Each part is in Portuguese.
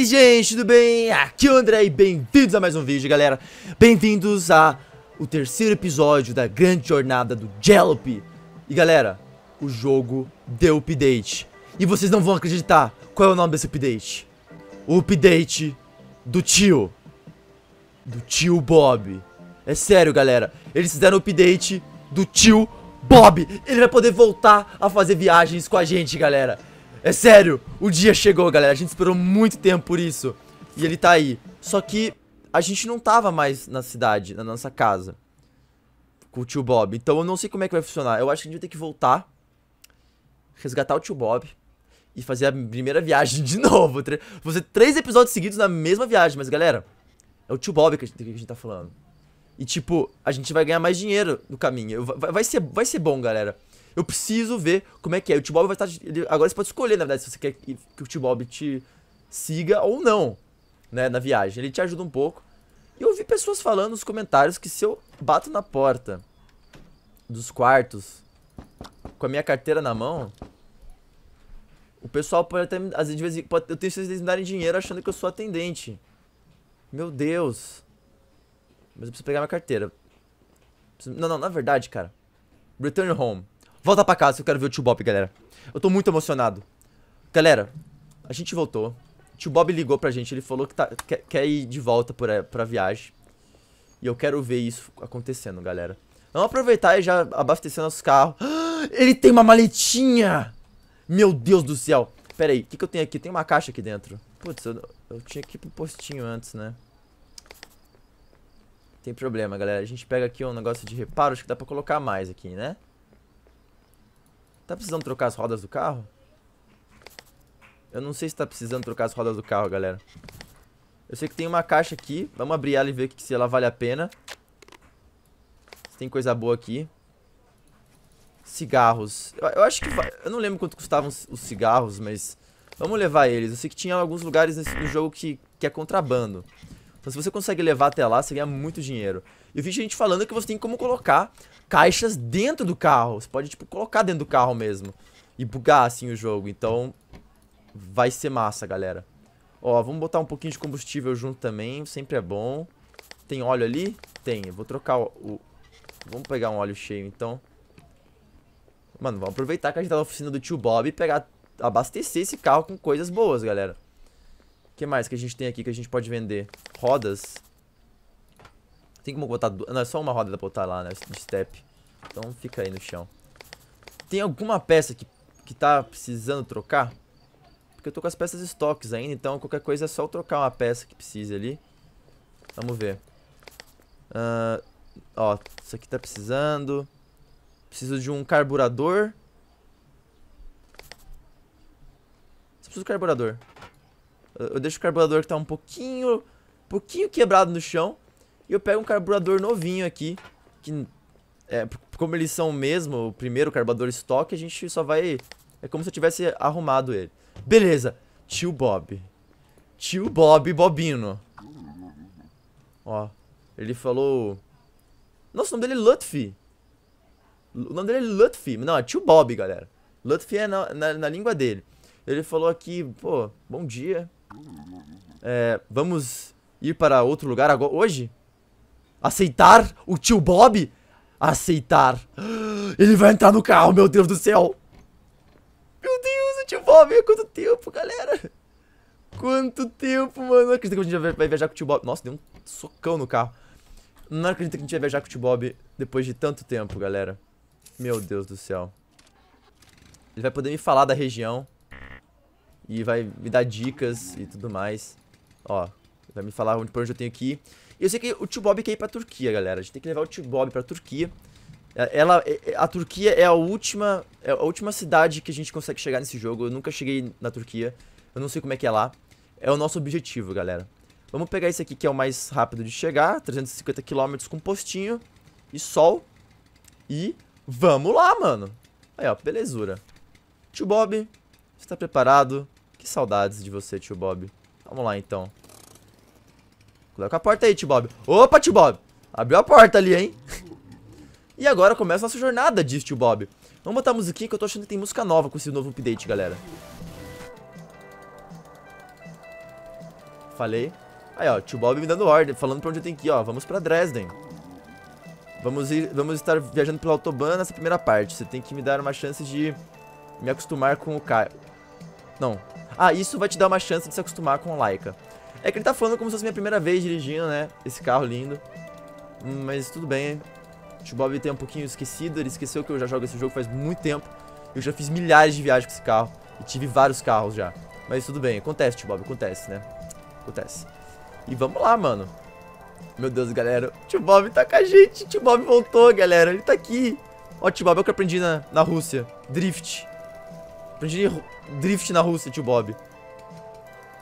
aí, gente, tudo bem? Aqui é o André e bem-vindos a mais um vídeo, galera. Bem-vindos a o terceiro episódio da grande jornada do Jellop. E, galera, o jogo deu update. E vocês não vão acreditar qual é o nome desse update. O update do tio. Do tio Bob. É sério, galera. Eles fizeram o update do tio Bob. Ele vai poder voltar a fazer viagens com a gente, galera. É sério, o dia chegou, galera. A gente esperou muito tempo por isso. E ele tá aí. Só que a gente não tava mais na cidade, na nossa casa. Com o tio Bob. Então eu não sei como é que vai funcionar. Eu acho que a gente vai ter que voltar. Resgatar o tio Bob. E fazer a primeira viagem de novo. Fazer três episódios seguidos na mesma viagem. Mas, galera, é o tio Bob que a gente, que a gente tá falando. E, tipo, a gente vai ganhar mais dinheiro no caminho. Vai, vai, ser, vai ser bom, galera. Eu preciso ver como é que é. O T-Bob vai estar. agora você pode escolher, na verdade, se você quer que, o T-Bob te siga ou não, né, na viagem. Ele te ajuda um pouco. E eu vi pessoas falando nos comentários que se eu bato na porta dos quartos com a minha carteira na mão, o pessoal pode até, às vezes, pode, eu tenho certeza que eles me darem dinheiro achando que eu sou atendente. Meu Deus. Mas eu preciso pegar minha carteira. não, não, na verdade, cara. Return home. Volta pra casa, eu quero ver o tio Bob, galera. Eu tô muito emocionado. Galera, a gente voltou. O tio Bob ligou pra gente, ele falou que tá, quer, quer, ir de volta pra, eh, pra viagem. E eu quero ver isso acontecendo, galera. Vamos aproveitar e já abastecer nossos carros. Ele tem uma maletinha! Meu Deus do céu! Pera aí, o que, que eu tenho aqui? Tem uma caixa aqui dentro. Putz, eu, eu tinha que ir pro postinho antes, né? Tem problema, galera. A gente pega aqui um negócio de reparo. Acho que dá pra colocar mais aqui, né? Tá precisando trocar as rodas do carro? Eu não sei se tá precisando trocar as rodas do carro, galera. Eu sei que tem uma caixa aqui. Vamos abrir ela e ver se ela vale a pena. Se tem coisa boa aqui. Cigarros. Eu, eu acho que... Eu não lembro quanto custavam os, cigarros, mas... Vamos levar eles. Eu sei que tinha alguns lugares nesse, no jogo que, que é contrabando. Então se você consegue levar até lá, você ganha muito dinheiro. Eu vi gente falando é que você tem como colocar caixas dentro do carro. Você pode, tipo, colocar dentro do carro mesmo. E bugar, assim, o jogo. Então, vai ser massa, galera. Ó, vamos botar um pouquinho de combustível junto também. Sempre é bom. Tem óleo ali? Tem. Eu vou trocar o... o... Vamos pegar um óleo cheio, então. Mano, vamos aproveitar que a gente tá na oficina do tio Bob e pegar... Abastecer esse carro com coisas boas, galera. O que mais que a gente tem aqui que a gente pode vender? Rodas. Tem como botar Não, é só uma roda pra botar lá, né? De step. Então fica aí no chão. Tem alguma peça que, que tá precisando trocar? Porque eu tô com as peças estoques ainda, então qualquer coisa é só eu trocar uma peça que precise ali. Vamos ver. Uh, ó, isso aqui tá precisando. Preciso de um carburador. preciso de carburador. Eu, eu deixo o carburador que tá um pouquinho... Pouquinho quebrado no chão. E eu pego um carburador novinho aqui, que é, como eles são mesmo o primeiro carburador estoque, a gente só vai... É como se eu tivesse arrumado ele. Beleza, tio Bob. Tio Bob Bobino. Ó, ele falou... Nossa, o nome dele é Lutfi. O nome dele é Lutfi. Não, é tio Bob, galera. Lutfi é na, na, na língua dele. Ele falou aqui, pô, bom dia. É, vamos ir para outro lugar agora, hoje? Aceitar o tio Bob? Aceitar. Ele vai entrar no carro, meu Deus do céu. Meu Deus, o tio Bob, há quanto tempo, galera. Quanto tempo, mano. Não acredito que a gente vai viajar com o tio Bob. Nossa, deu um socão no carro. Não acredito que a gente vai viajar com o tio Bob depois de tanto tempo, galera. Meu Deus do céu. Ele vai poder me falar da região. E vai me dar dicas e tudo mais. Ó, vai me falar onde, por onde eu tenho que ir. Eu sei que o Tio Bob quer ir pra Turquia, galera. A gente tem que levar o Tio Bob pra Turquia. É, ela, é, é, a Turquia é a última é a última cidade que a gente consegue chegar nesse jogo. Eu nunca cheguei na Turquia. Eu não sei como é que é lá. É o nosso objetivo, galera. Vamos pegar esse aqui que é o mais rápido de chegar. 350 km com postinho e sol. E vamos lá, mano. Aí, ó, belezura. Tio Bob, você está preparado? Que saudades de você, tio Bob. Vamos lá, então. Coloca a porta aí, T-Bob. Opa, T-Bob. Abriu a porta ali, hein? e agora começa a nossa jornada, diz T-Bob. Vamos botar a musiquinha que eu tô achando que tem música nova com esse novo update, galera. Falei. Aí, ó, t Bob me dando ordem, falando pra onde eu tenho que ir, ó. Vamos pra Dresden. Vamos, ir, vamos estar viajando pela autobahn nessa primeira parte. Você tem que me dar uma chance de me acostumar com o Kai. Não. Ah, isso vai te dar uma chance de se acostumar com o Laika. É que ele tá falando como se fosse minha primeira vez dirigindo, né? Esse carro lindo. Hum, mas tudo bem. O Bob tem um pouquinho esquecido, ele esqueceu que eu já jogo esse jogo faz muito tempo. Eu já fiz milhares de viagens com esse carro. E tive vários carros já. Mas tudo bem, acontece, Bob, acontece, né? Acontece. E vamos lá, mano. Meu Deus, galera. O Tio Bob tá com a gente. O Tio Bob voltou, galera. Ele tá aqui. Ó, Tio Bob é o que eu aprendi na, na Rússia. Drift. Aprendi drift na Rússia, Tio Bob.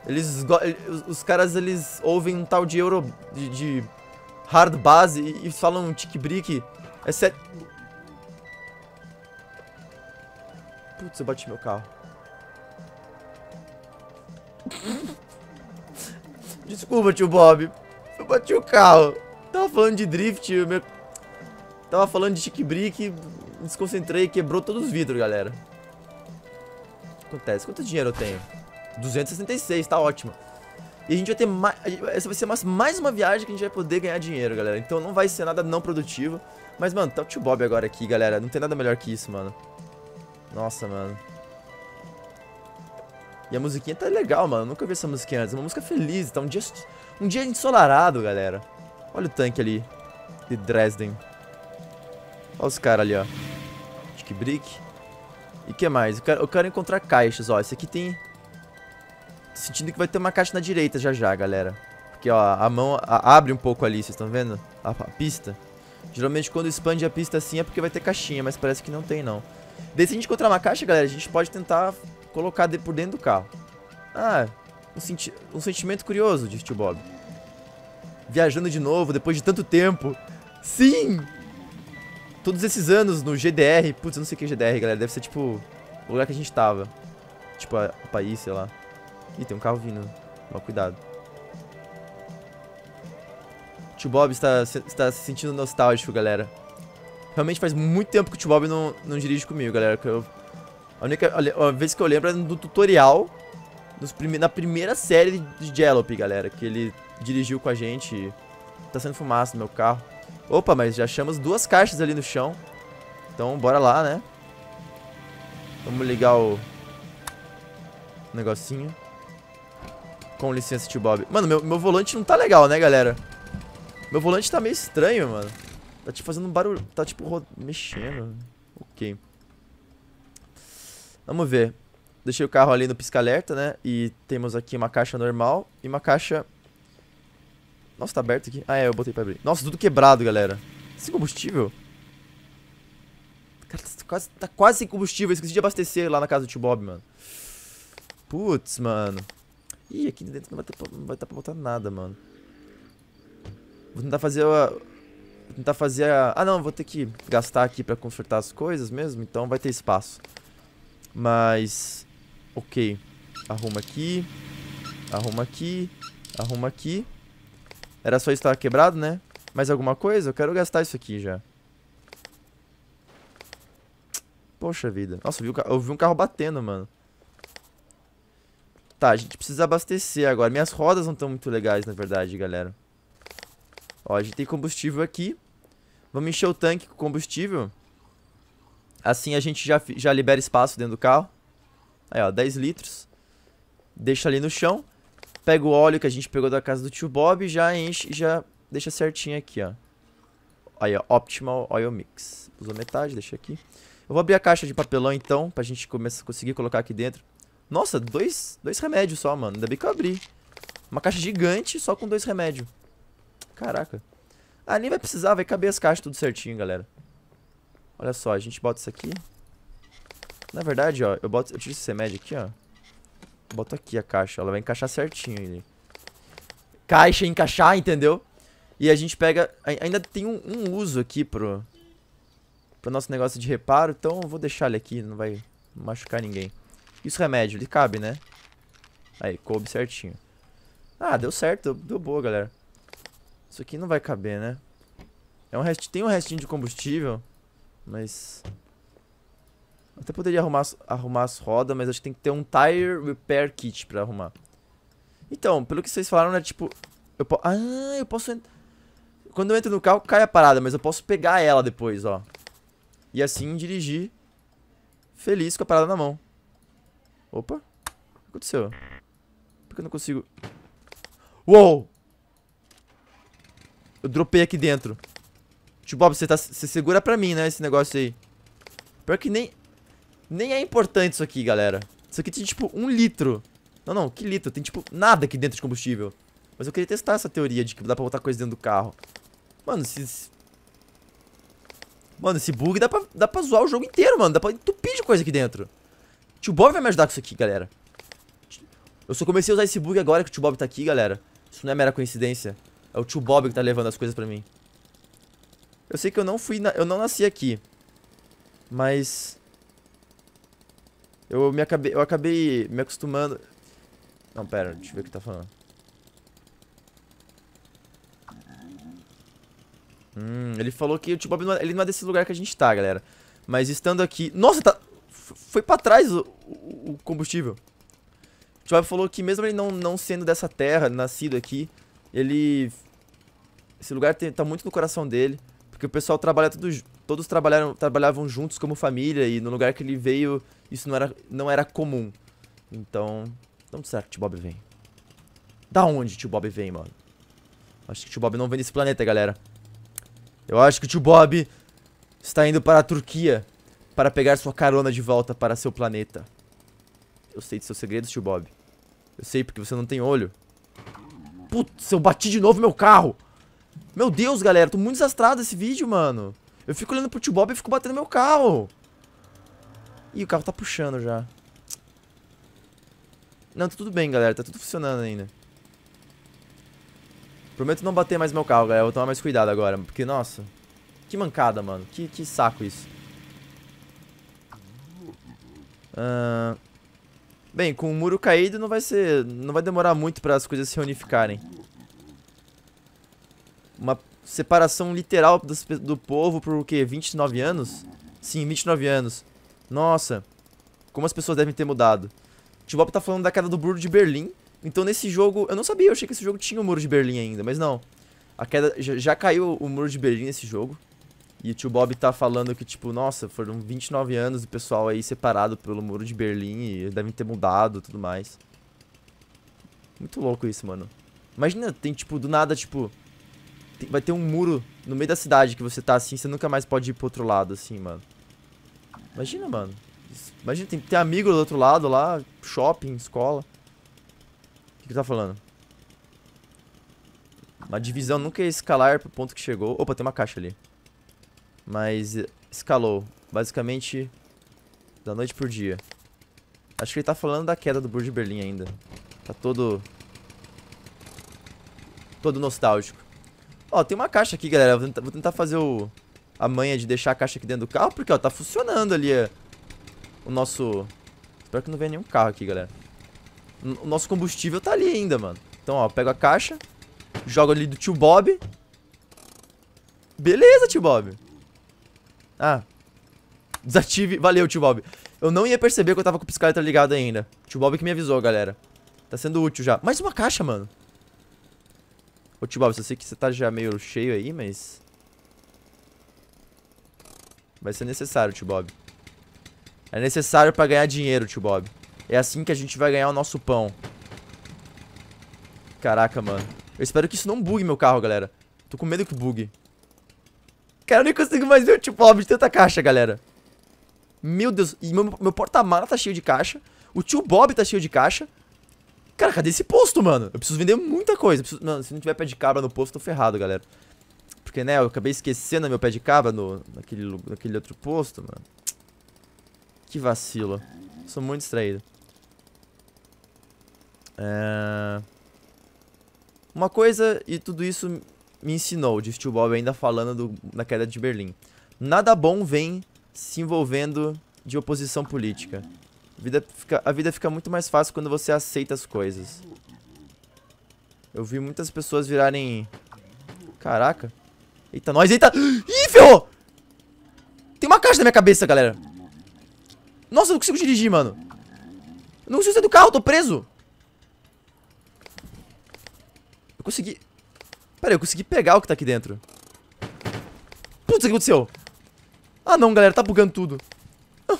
Eles eh, os caras eles ouvem um tal de euro de, de hard base e, e falam tic brick. É sério. Putz, eu bati meu carro. Desculpa, tio Bob. Eu bati o carro. Tava falando de drift, Tava falando de tic brick, desconcentrei e quebrou todos os vidros, galera. Acontece. Quanto dinheiro eu tenho? 266, tá ótimo. E a gente vai ter mais... Essa vai ser mais uma viagem que a gente vai poder ganhar dinheiro, galera. Então não vai ser nada não produtivo. Mas, mano, tá o tio Bob agora aqui, galera. Não tem nada melhor que isso, mano. Nossa, mano. E a musiquinha tá legal, mano. Nunca vi essa musiquinha antes. É uma música feliz. Tá um dia, um dia ensolarado, galera. Olha o tanque ali. De Dresden. Olha os caras ali, ó. que brick E que mais? Eu quero, eu quero encontrar caixas, ó. Esse aqui tem sentindo que vai ter uma caixa na direita já já, galera. Porque, ó, a mão a, abre um pouco ali, vocês estão vendo? A, a, pista. Geralmente quando expande a pista assim é porque vai ter caixinha, mas parece que não tem, não. Daí se a gente encontrar uma caixa, galera, a gente pode tentar colocar de, por dentro do carro. Ah, um, senti um sentimento curioso, disse o Bob. Viajando de novo, depois de tanto tempo. Sim! Todos esses anos no GDR. Putz, eu não sei o que é GDR, galera. Deve ser, tipo, o lugar que a gente tava. Tipo, a país, sei lá. Ih, tem um carro vindo. Mal cuidado. Tio Bob está, está se sentindo nostálgico, galera. Realmente faz muito tempo que o Tio Bob não, não dirige comigo, galera. Eu, a única a vez que eu lembro é do tutorial. Prime, na primeira série de Jellop, galera. Que ele dirigiu com a gente. Tá sendo fumaça no meu carro. Opa, mas já achamos duas caixas ali no chão. Então, bora lá, né? Vamos ligar o... o negocinho. Com licença, tio Bob. Mano, meu, meu volante não tá legal, né, galera? Meu volante tá meio estranho, mano. Tá, tipo, fazendo um barulho... Tá, tipo, ro... mexendo. Ok. Vamos ver. Deixei o carro ali no pisca-alerta, né? E temos aqui uma caixa normal e uma caixa... Nossa, tá aberto aqui. Ah, é, eu botei pra abrir. Nossa, tudo quebrado, galera. Sem combustível? Cara, tá quase, tá quase sem combustível. Eu esqueci de abastecer lá na casa do tio Bob, mano. Putz, mano. Ih, aqui dentro não vai, ter, não vai dar pra botar nada, mano. Vou tentar fazer a... Vou tentar fazer a... Ah, não, vou ter que gastar aqui pra consertar as coisas mesmo, então vai ter espaço. Mas... Ok. Arruma aqui. Arruma aqui. Arruma aqui. Era só isso estar quebrado, né? Mais alguma coisa? Eu quero gastar isso aqui já. Poxa vida. Nossa, eu vi um carro batendo, mano. Tá, a gente precisa abastecer agora. Minhas rodas não estão muito legais, na verdade, galera. Ó, a gente tem combustível aqui. Vamos encher o tanque com combustível. Assim a gente já, já libera espaço dentro do carro. Aí, ó, 10 litros. Deixa ali no chão. Pega o óleo que a gente pegou da casa do tio Bob e já enche e já deixa certinho aqui, ó. Aí, ó, Optimal Oil Mix. Usou metade, deixa aqui. Eu vou abrir a caixa de papelão, então, pra gente começar, conseguir colocar aqui dentro. Nossa, dois, dois remédios só, mano. Ainda bem que eu abri. Uma caixa gigante só com dois remédios. Caraca. Ah, nem vai precisar, vai caber as caixas tudo certinho, galera. Olha só, a gente bota isso aqui. Na verdade, ó, eu, boto, eu tiro esse remédio aqui, ó. Boto aqui a caixa, ela vai encaixar certinho ali. Caixa encaixar, entendeu? E a gente pega... Ainda tem um, um uso aqui pro... Pro nosso negócio de reparo, então eu vou deixar ele aqui, não vai machucar ninguém isso remédio Ele cabe, né? Aí, coube certinho. Ah, deu certo. Deu, deu boa, galera. Isso aqui não vai caber, né? É um rest... Tem um restinho de combustível, mas... Até poderia arrumar, arrumar as rodas, mas acho que tem que ter um Tire Repair Kit pra arrumar. Então, pelo que vocês falaram, né, tipo... Eu po... Ah, eu posso... entrar. Quando eu entro no carro, cai a parada, mas eu posso pegar ela depois, ó. E assim dirigir feliz com a parada na mão. Opa. O que aconteceu? Por que eu não consigo... Uou! Eu dropei aqui dentro. Tipo, Bob, você, tá, você segura pra mim, né, esse negócio aí. Pior que nem... Nem é importante isso aqui, galera. Isso aqui tem, tipo, um litro. Não, não, que litro? Tem, tipo, nada aqui dentro de combustível. Mas eu queria testar essa teoria de que dá pra botar coisa dentro do carro. Mano, esses... Mano, esse bug dá pra, dá pra zoar o jogo inteiro, mano. Dá pra entupir de coisa aqui dentro. Tio Bob vai me ajudar com isso aqui, galera. Eu só comecei a usar esse bug agora que o tio Bob tá aqui, galera. Isso não é mera coincidência. É o tio Bob que tá levando as coisas pra mim. Eu sei que eu não fui... Na... Eu não nasci aqui. Mas... Eu me acabei... Eu acabei me acostumando... Não, pera. Deixa eu ver o que tá falando. Hum, ele falou que o tio Bob não é... Ele não é desse lugar que a gente tá, galera. Mas estando aqui... Nossa, tá foi para trás o, o, o combustível. Job falou que mesmo ele não, não sendo dessa terra, nascido aqui, ele... Esse lugar tem, tá muito no coração dele, porque o pessoal trabalha tudo... Todos trabalharam, trabalhavam juntos como família e no lugar que ele veio, isso não era, não era comum. Então, não tá certo que o Tio Bob vem? Da onde o Tio Bob vem, mano? Acho que o Tio Bob não vem desse planeta, galera. Eu acho que o Tio Bob está indo para a Turquia para pegar sua carona de volta para seu planeta. Eu sei de seus segredos, tio Bob. Eu sei porque você não tem olho. Putz, eu bati de novo meu carro. Meu Deus, galera, tô muito desastrado esse vídeo, mano. Eu fico olhando pro tio Bob e fico batendo meu carro. Ih, o carro tá puxando já. Não, tá tudo bem, galera. Tá tudo funcionando ainda. Prometo não bater mais meu carro, galera. vou tomar mais cuidado agora. Porque, nossa. Que mancada, mano. Que, que saco isso. Uh, bem, com o muro caído não vai ser... Não vai demorar muito para as coisas se reunificarem. Uma separação literal do, do povo por o quê? 29 anos? Sim, 29 anos. Nossa, como as pessoas devem ter mudado. Tibop tá falando da queda do muro de Berlim. Então nesse jogo, eu não sabia, eu achei que esse jogo tinha o muro de Berlim ainda, mas não. A queda, já, já caiu o muro de Berlim nesse jogo. E o tio Bob tá falando que, tipo, nossa, foram 29 anos o pessoal aí separado pelo muro de Berlim e devem ter mudado e tudo mais. Muito louco isso, mano. Imagina, tem, tipo, do nada, tipo, tem, vai ter um muro no meio da cidade que você tá assim, você nunca mais pode ir pro outro lado, assim, mano. Imagina, mano. Isso, imagina, tem, tem amigo do outro lado lá, shopping, escola. O que, que tá falando? Uma divisão nunca ia escalar pro ponto que chegou. Opa, tem uma caixa ali. Mas eh, escalou. Basicamente, da noite pro dia. Acho que ele tá falando da queda do Burj de Berlim ainda. Tá todo... Todo nostálgico. Ó, tem uma caixa aqui, galera. Vou tentar, fazer o... A manha de deixar a caixa aqui dentro do carro. Porque, ó, tá funcionando ali eh, o nosso... Espero que não venha nenhum carro aqui, galera. O nosso combustível tá ali ainda, mano. Então, ó, pego a caixa. Jogo ali do tio Bob. Beleza, tio Bob. Ah. Desative. Valeu, tio Bob. Eu não ia perceber que eu tava com o piscaleta ligado ainda. Tio Bob que me avisou, galera. Tá sendo útil já. Mais uma caixa, mano. Ô, tio Bob, eu sei que você tá já meio cheio aí, mas... Vai ser necessário, tio Bob. É necessário pra ganhar dinheiro, tio Bob. É assim que a gente vai ganhar o nosso pão. Caraca, mano. Eu espero que isso não bugue meu carro, galera. Tô com medo que bugue. Cara, eu nem consigo mais ver o tipo Bob de tanta caixa, galera. Meu Deus, e meu, meu porta-mala tá cheio de caixa. O tio Bob tá cheio de caixa. Cara, cadê esse posto, mano? Eu preciso vender muita coisa. Preciso... Não, se não tiver pé de cabra no posto, tô ferrado, galera. Porque, né, eu acabei esquecendo meu pé de cabra no, naquele, naquele outro posto, mano. Que vacilo. Sou muito distraído. É... Uma coisa e tudo isso me ensinou, de Steve Bob ainda falando do, da queda de Berlim. Nada bom vem se envolvendo de oposição política. A vida, fica, a vida fica muito mais fácil quando você aceita as coisas. Eu vi muitas pessoas virarem... Caraca. Eita, nós, eita! Ih, ferrou! Tem uma caixa na minha cabeça, galera. Nossa, eu não consigo dirigir, mano. Eu não consigo sair do carro, tô preso. Eu consegui... Pera, eu consegui pegar o que tá aqui dentro. Putz, o que aconteceu? Ah, não, galera, tá bugando tudo. Ah.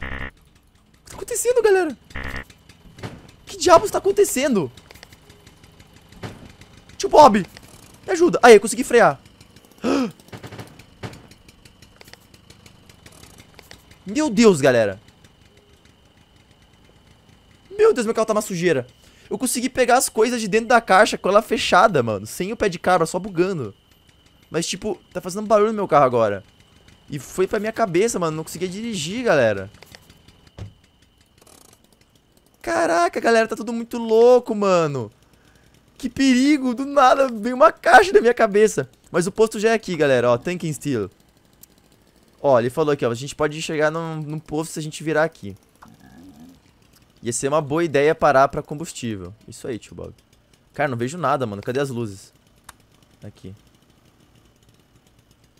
O que tá acontecendo, galera? Que diabos tá acontecendo? Tio Bob, me ajuda. Aí, eu consegui frear. Ah. Meu Deus, galera. Meu Deus, meu carro tá uma sujeira. Eu consegui pegar as coisas de dentro da caixa com ela fechada, mano. Sem o pé de cabra, só bugando. Mas, tipo, tá fazendo barulho no meu carro agora. E foi pra minha cabeça, mano. Não conseguia dirigir, galera. Caraca, galera, tá tudo muito louco, mano. Que perigo, do nada veio uma caixa na minha cabeça. Mas o posto já é aqui, galera, ó, tanking steel. Ó, ele falou aqui, ó, a gente pode chegar num, num posto se a gente virar aqui. Ia ser uma boa ideia parar pra combustível. Isso aí, tio Bob. Cara, não vejo nada, mano. Cadê as luzes? Aqui.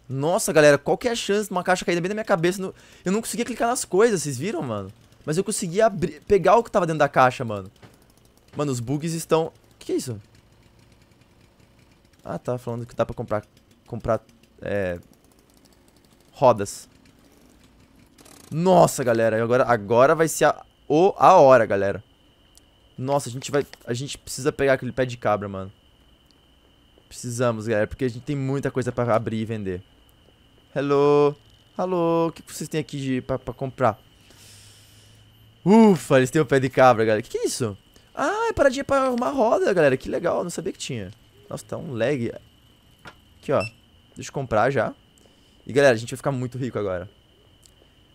Nossa, galera, qual que é a chance de uma caixa cair bem na minha cabeça? No... Eu não conseguia clicar nas coisas, vocês viram, mano? Mas eu consegui abrir, pegar o que tava dentro da caixa, mano. Mano, os bugs estão... O que, que é isso? Ah, tá falando que dá pra comprar... Comprar... É... Rodas. Nossa, galera, agora, agora vai ser a, ou a hora, galera. Nossa, a gente vai... A gente precisa pegar aquele pé de cabra, mano. Precisamos, galera, porque a gente tem muita coisa pra abrir e vender. Hello. Hello. O que vocês têm aqui de, pra, pra comprar? Ufa, eles têm o pé de cabra, galera. Que que é isso? Ah, é paradinha pra arrumar roda, galera. Que legal, não sabia que tinha. Nossa, tá um lag. Aqui, ó. Deixa eu comprar já. E, galera, a gente vai ficar muito rico agora.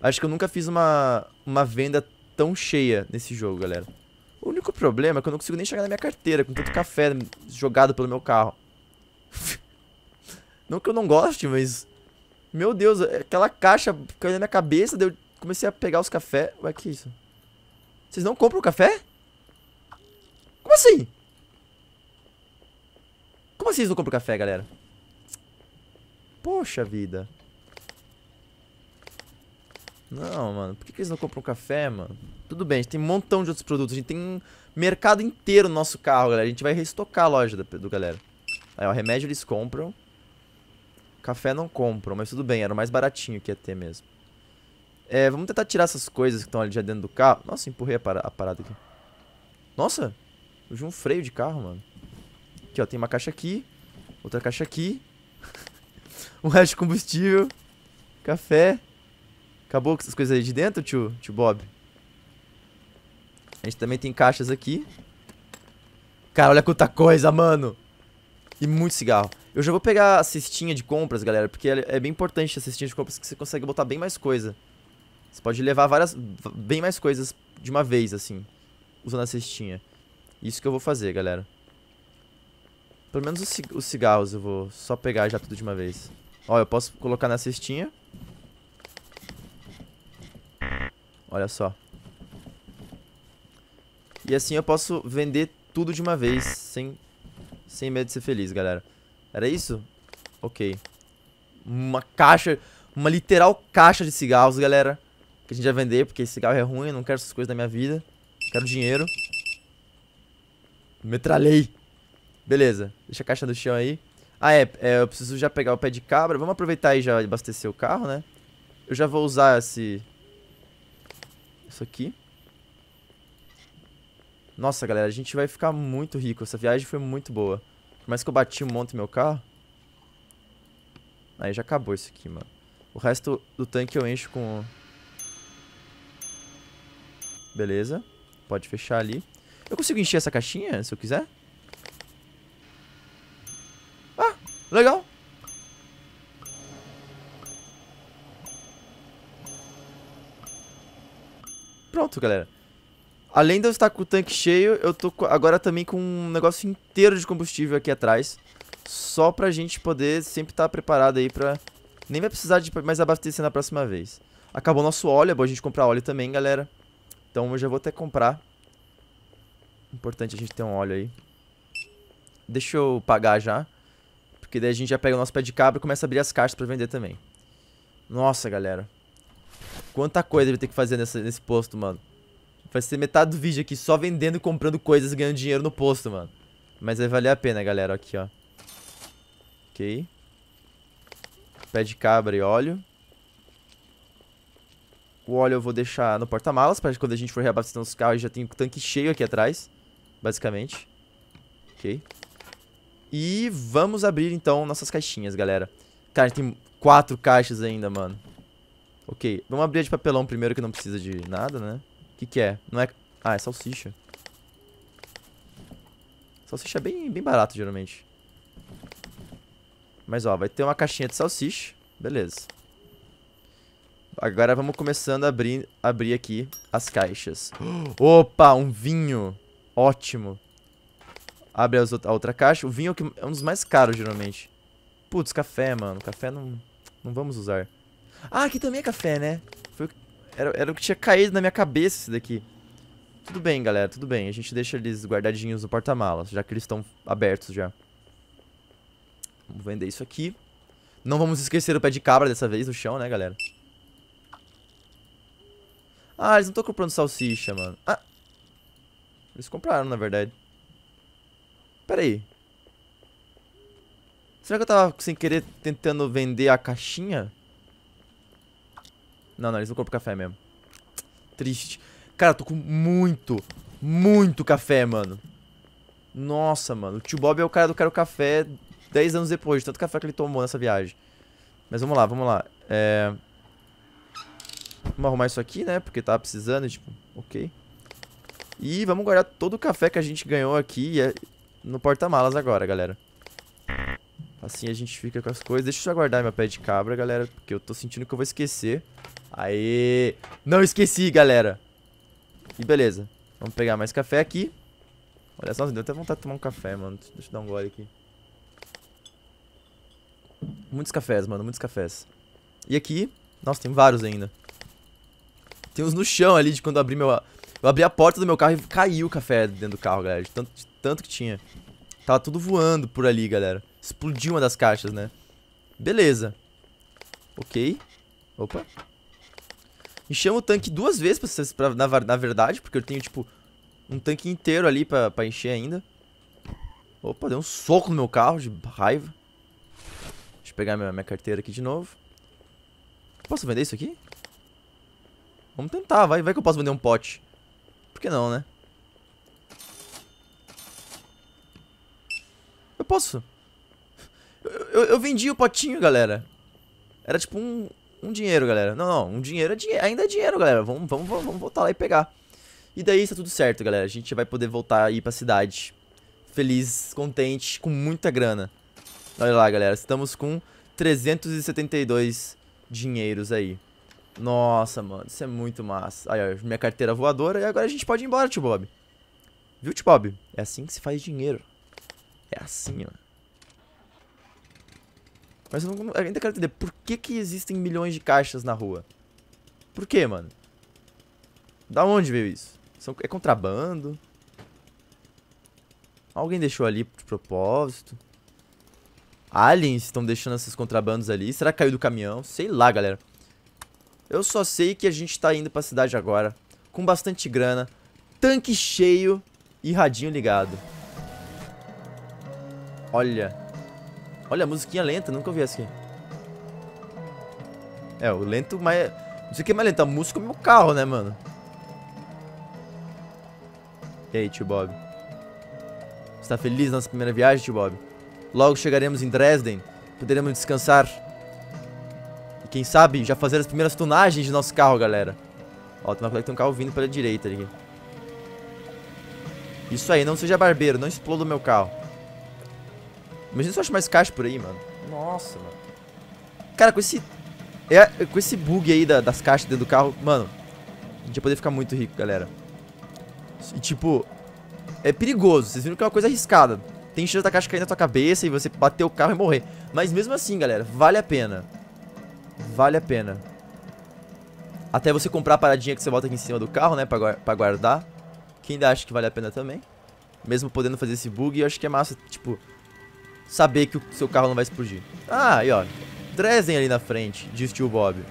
Acho que eu nunca fiz uma, uma venda tão cheia nesse jogo, galera. O único problema é que eu não consigo nem chegar na minha carteira com tanto café jogado pelo meu carro. não que eu não goste, mas... Meu Deus, é aquela caixa caiu na minha cabeça, eu comecei a pegar os cafés... Ué, que é isso? Vocês não compram café? Como assim? Como assim vocês não compram café, galera? Poxa vida. Não, mano. Por que, que eles não compram café, mano? Tudo bem, a gente tem um montão de outros produtos. A gente tem um mercado inteiro no nosso carro, galera. A gente vai restocar a loja do, do galera. Aí, ó, remédio eles compram. Café não compram, mas tudo bem, era o mais baratinho que ia ter mesmo. É, vamos tentar tirar essas coisas que estão ali já dentro do carro. Nossa, empurrei a, par a parada aqui. Nossa, eu vi um freio de carro, mano. Aqui, ó, tem uma caixa aqui, outra caixa aqui. um resto de combustível, café. Acabou com essas coisas aí de dentro, tio, tio Bob? A gente também tem caixas aqui. Cara, olha quanta coisa, mano. E muito cigarro. Eu já vou pegar a cestinha de compras, galera, porque é bem importante a cestinha de compras que você consegue botar bem mais coisa. Você pode levar várias, bem mais coisas de uma vez, assim, usando a cestinha. Isso que eu vou fazer, galera. Pelo menos os, os cigarros eu vou só pegar já tudo de uma vez. Ó, eu posso colocar na cestinha. Olha só. E assim eu posso vender tudo de uma vez, sem, sem medo de ser feliz, galera. Era isso? Ok. Uma caixa, uma literal caixa de cigarros, galera. Que a gente vai vender, porque cigarro é ruim, eu não quero essas coisas da minha vida. Quero dinheiro. Metralhei. Beleza, deixa a caixa do chão aí. Ah, é, é, eu preciso já pegar o pé de cabra. Vamos aproveitar e já abastecer o carro, né? Eu já vou usar esse... Isso aqui. Nossa, galera, a gente vai ficar muito rico. Essa viagem foi muito boa. Por mais que eu bati um monte no meu carro. Aí já acabou isso aqui, mano. O resto do tanque eu encho com... Beleza. Pode fechar ali. Eu consigo encher essa caixinha, se eu quiser? Ah, legal. Pronto, galera. Além de eu estar com o tanque cheio, eu tô agora também com um negócio inteiro de combustível aqui atrás. Só pra gente poder sempre estar tá preparado aí pra... Nem vai precisar de mais abastecer na próxima vez. Acabou nosso óleo, é bom a gente comprar óleo também, galera. Então eu já vou até comprar. Importante a gente ter um óleo aí. Deixa eu pagar já. Porque daí a gente já pega o nosso pé de cabra e começa a abrir as caixas pra vender também. Nossa, galera. Quanta coisa ele tem que fazer nesse posto, mano. Vai ser metade do vídeo aqui só vendendo e comprando coisas e ganhando dinheiro no posto, mano. Mas vai valer a pena, galera. Aqui, ó. Ok. Pé de cabra e óleo. O óleo eu vou deixar no porta-malas para quando a gente for reabastecer os carros já tem o tanque cheio aqui atrás, basicamente. Ok. E vamos abrir, então, nossas caixinhas, galera. Cara, tem quatro caixas ainda, mano. Ok, vamos abrir a de papelão primeiro que não precisa de nada, né? que que é? Não é... Ah, é salsicha. Salsicha é bem, bem barato, geralmente. Mas, ó, vai ter uma caixinha de salsicha. Beleza. Agora vamos começando a abrir, abrir aqui as caixas. Opa, um vinho. Ótimo. Abre as, a outra caixa. O vinho é um dos mais caros, geralmente. Putz, café, mano. Café não, não vamos usar. Ah, aqui também é café, né? Era, era o que tinha caído na minha cabeça isso daqui. Tudo bem, galera, tudo bem. A gente deixa eles guardadinhos no porta-malas, já que eles estão abertos já. Vamos vender isso aqui. Não vamos esquecer o pé de cabra dessa vez no chão, né, galera? Ah, eles não estão comprando salsicha, mano. Ah. Eles compraram, na verdade. Pera aí. Será que eu tava sem querer tentando vender a caixinha? Não, não, eles não compram café mesmo. Triste. Cara, eu tô com muito, muito café, mano. Nossa, mano. O tio Bob é o cara do Quero Café 10 anos depois, de tanto café que ele tomou nessa viagem. Mas vamos lá, vamos lá. É... Vamos arrumar isso aqui, né? Porque tava precisando, tipo, ok. E vamos guardar todo o café que a gente ganhou aqui é no porta-malas agora, galera. Assim a gente fica com as coisas. Deixa eu só guardar meu pé de cabra, galera, porque eu tô sentindo que eu vou esquecer. Aê! Não esqueci, galera! E beleza. Vamos pegar mais café aqui. Olha só, deu até vontade de tomar um café, mano. Deixa eu dar um gole aqui. Muitos cafés, mano, muitos cafés. E aqui, nossa, tem vários ainda. Tem uns no chão ali de quando eu abri meu... Eu abri a porta do meu carro e caiu o café dentro do carro, galera. De tanto, de tanto que tinha. Tava tudo voando por ali, galera. Explodiu uma das caixas, né? Beleza. Ok. Opa. Enchemos o tanque duas vezes, pra, vocês, pra, na, na, verdade, porque eu tenho, tipo, um tanque inteiro ali pra, pra encher ainda. Opa, deu um soco no meu carro de raiva. Deixa eu pegar minha, minha carteira aqui de novo. Posso vender isso aqui? Vamos tentar, vai, vai que eu posso vender um pote. Por que não, né? Eu posso. Eu, eu vendi o potinho, galera. Era tipo um, um dinheiro, galera. Não, não, um dinheiro é dinheiro. Ainda é dinheiro, galera. Vamos, vamos, vamos voltar lá e pegar. E daí está tudo certo, galera. A gente vai poder voltar aí pra cidade. Feliz, contente, com muita grana. Olha lá, galera. Estamos com 372 dinheiros aí. Nossa, mano. Isso é muito massa. Aí, ó, minha carteira voadora. E agora a gente pode ir embora, tio Bob. Viu, tio Bob? É assim que se faz dinheiro. É assim, ó. Mas eu, não, eu ainda quero entender por que, que existem milhões de caixas na rua. Por que, mano? Da onde veio isso? São, é contrabando? Alguém deixou ali de propósito? Aliens estão deixando esses contrabandos ali? Será que caiu do caminhão? Sei lá, galera. Eu só sei que a gente tá indo pra cidade agora. Com bastante grana. Tanque cheio. E radinho ligado. Olha. Olha, a musiquinha lenta, nunca ouvi aqui. É, o lento mais... Não sei o que é mais lento, a música é o meu carro, né, mano? E aí, tio Bob? Você tá feliz na nossa primeira viagem, tio Bob? Logo chegaremos em Dresden. Poderemos descansar. E quem sabe já fazer as primeiras tunagens de nosso carro, galera. Ó, tem uma tem um carro vindo pela direita ali. Isso aí, não seja barbeiro, não exploda o meu carro. Imagina se eu acho mais caixa por aí, mano. Nossa, mano. Cara, com esse... É, com esse bug aí da, das caixas dentro do carro, mano... A gente ia poder ficar muito rico, galera. E, tipo... É perigoso. Vocês viram que é uma coisa arriscada. Tem chance da caixa cair na tua cabeça e você bater o carro e morrer. Mas mesmo assim, galera, vale a pena. Vale a pena. Até você comprar a paradinha que você bota aqui em cima do carro, né? Pra, pra guardar. quem ainda acha que vale a pena também. Mesmo podendo fazer esse bug, eu acho que é massa, tipo saber que o seu carro não vai explodir. Ah, aí ó, Dresden ali na frente, diz tio Bob.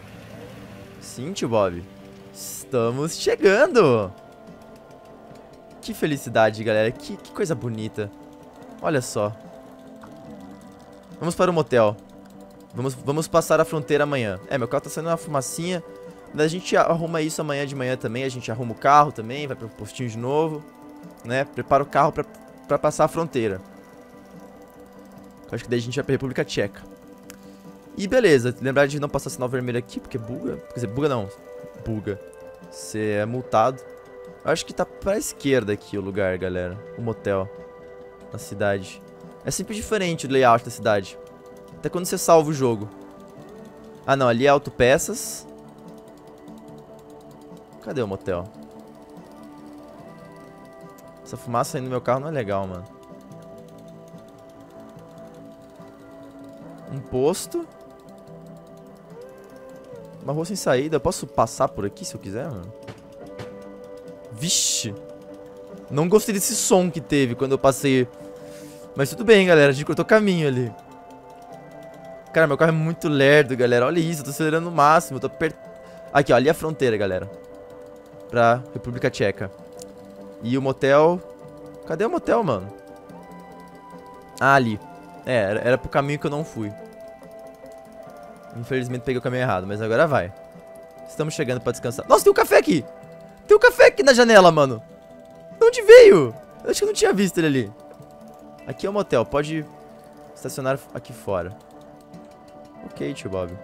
Sim, tio Bob, estamos chegando! Que felicidade, galera, que, que coisa bonita. Olha só. Vamos para o motel. Vamos, vamos passar a fronteira amanhã. É, meu carro tá saindo uma fumacinha. A gente arruma isso amanhã de manhã também. A gente arruma o carro também, vai pro postinho de novo. Né? Prepara o carro pra, pra passar a fronteira. Então acho que daí a gente vai pra República Tcheca. E beleza, lembrar de não passar sinal vermelho aqui, porque buga. Quer dizer, buga não. Buga. Você é multado. Eu acho que tá pra esquerda aqui o lugar, galera. O motel. Na cidade. É sempre diferente o layout da cidade. Até quando você salva o jogo. Ah, não. Ali é autopeças. Cadê o motel? Essa fumaça aí no meu carro não é legal, mano. Um posto. Uma rua sem saída. Eu posso passar por aqui se eu quiser, mano? Vixe. Não gostei desse som que teve quando eu passei. Mas tudo bem, galera. A gente cortou caminho ali. Cara, meu carro é muito lerdo, galera. Olha isso. Eu tô acelerando no máximo. Eu tô per... Aqui, ó. Ali é a fronteira, galera. Pra República Tcheca. E o motel... Cadê o motel, mano? Ah, ali. É, era, era pro caminho que eu não fui. Infelizmente peguei o caminho errado, mas agora vai. Estamos chegando pra descansar. Nossa, tem um café aqui! Tem um café aqui na janela, mano! De onde veio? Eu acho que eu não tinha visto ele ali. Aqui é um motel, pode estacionar aqui fora. Ok, tio Bob.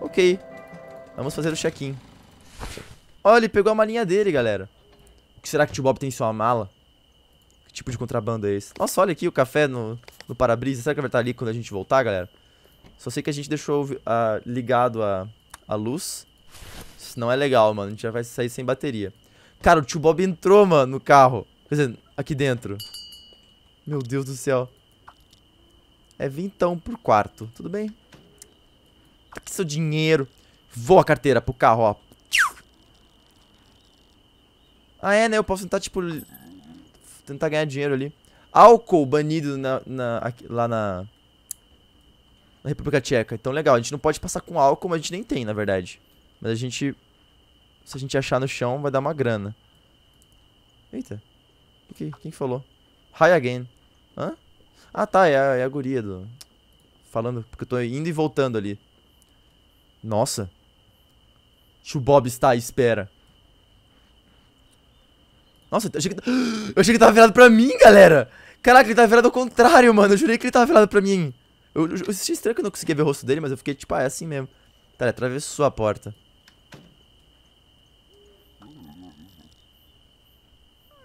Ok. Vamos fazer o check-in. Olha, ele pegou a malinha dele, galera. O que será que o tio Bob tem em sua mala? Que tipo de contrabando é esse? Nossa, olha aqui o café no, no para-brisa. Será que vai estar ali quando a gente voltar, galera? Só sei que a gente deixou uh, ligado a, a luz. Isso não é legal, mano. A gente já vai sair sem bateria. Cara, o tio Bob entrou, mano, no carro. Quer dizer, aqui dentro. Meu Deus do céu. É vintão por quarto. Tudo bem? Tá aqui seu dinheiro. Vou a carteira pro carro, ó. Ah, é, né? Eu posso tentar, tipo, tentar ganhar dinheiro ali. Álcool banido na, na aqui, lá na, na República Tcheca. Então, legal. A gente não pode passar com álcool, mas a gente nem tem, na verdade. Mas a gente... Se a gente achar no chão, vai dar uma grana. Eita. Que, quem falou? Hi again. Hã? Ah, tá. É a, é a guria do... Falando, porque eu tô indo e voltando ali. Nossa. Chubob está à espera. Nossa, eu achei que, eu achei que tava virado pra mim, galera. Caraca, ele tava virado ao contrário, mano. Eu jurei que ele tava virado pra mim. Eu, eu, eu achei estranho que eu não conseguia ver o rosto dele, mas eu fiquei tipo, ah, é assim mesmo. Tá, ele atravessou a porta.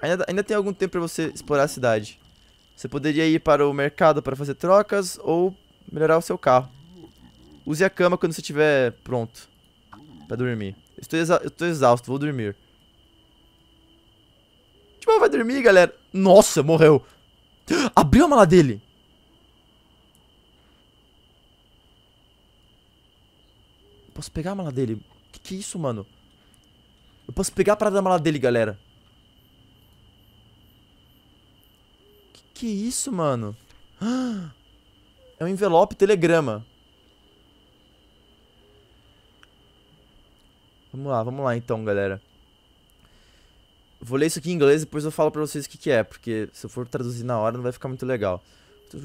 Ainda, ainda tem algum tempo pra você explorar a cidade. Você poderia ir para o mercado para fazer trocas ou melhorar o seu carro. Use a cama quando você estiver pronto para dormir. Estou, exa estou exausto, vou dormir. Tipo, vai dormir, galera. Nossa, morreu. Abriu a mala dele. Posso pegar a mala dele? Que que é isso, mano? Eu posso pegar a parada da mala dele, galera. Que que é isso, mano? É um envelope telegrama. Vamos lá, vamos lá então, galera. Vou ler isso aqui em inglês e depois eu falo pra vocês o que, que é, porque se eu for traduzir na hora não vai ficar muito legal. Então,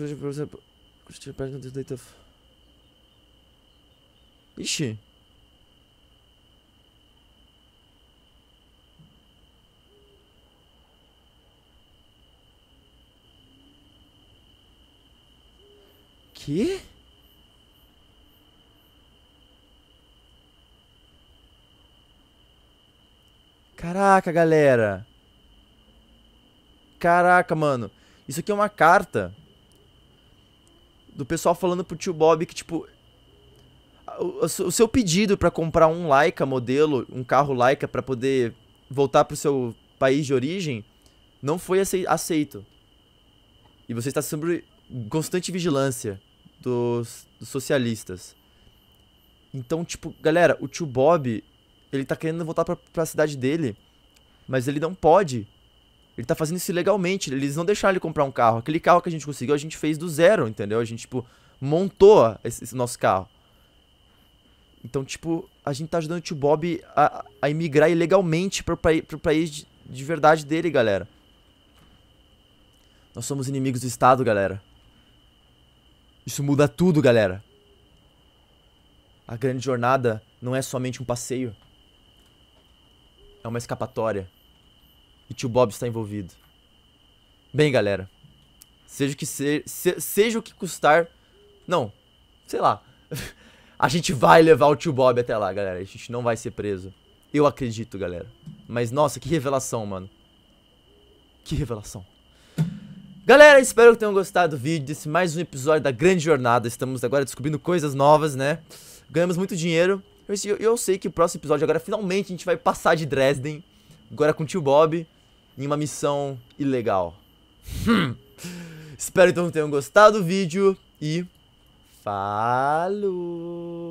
Ixi. Que? Caraca, galera. Caraca, mano. Isso aqui é uma carta do pessoal falando pro tio Bob que, tipo, o seu pedido para comprar um Laika modelo, um carro Laika para poder voltar pro seu país de origem não foi aceito. E você está sob constante vigilância dos, dos, socialistas. Então, tipo, galera, o tio Bob, ele tá querendo voltar pra, pra cidade dele mas ele não pode. Ele tá fazendo isso ilegalmente, eles não deixaram ele comprar um carro. Aquele carro que a gente conseguiu, a gente fez do zero, entendeu? A gente, tipo, montou esse, esse nosso carro. Então, tipo, a gente tá ajudando o tio Bob a, a emigrar ilegalmente pro, pra, pro país de, de verdade dele, galera. Nós somos inimigos do Estado, galera. Isso muda tudo, galera. A grande jornada não é somente um passeio. É uma escapatória e tio Bob está envolvido. Bem, galera, seja o que ser, se, seja o que custar, não, sei lá. a gente vai levar o tio Bob até lá, galera. A gente não vai ser preso. Eu acredito, galera. Mas nossa, que revelação, mano. Que revelação. Galera, espero que tenham gostado do vídeo, desse mais um episódio da Grande Jornada. Estamos agora descobrindo coisas novas, né? Ganhamos muito dinheiro. Eu, eu, eu sei que o próximo episódio agora, finalmente, a gente vai passar de Dresden. Agora com o tio Bob em uma missão ilegal. Hum. Espero então que tenham gostado do vídeo e falou!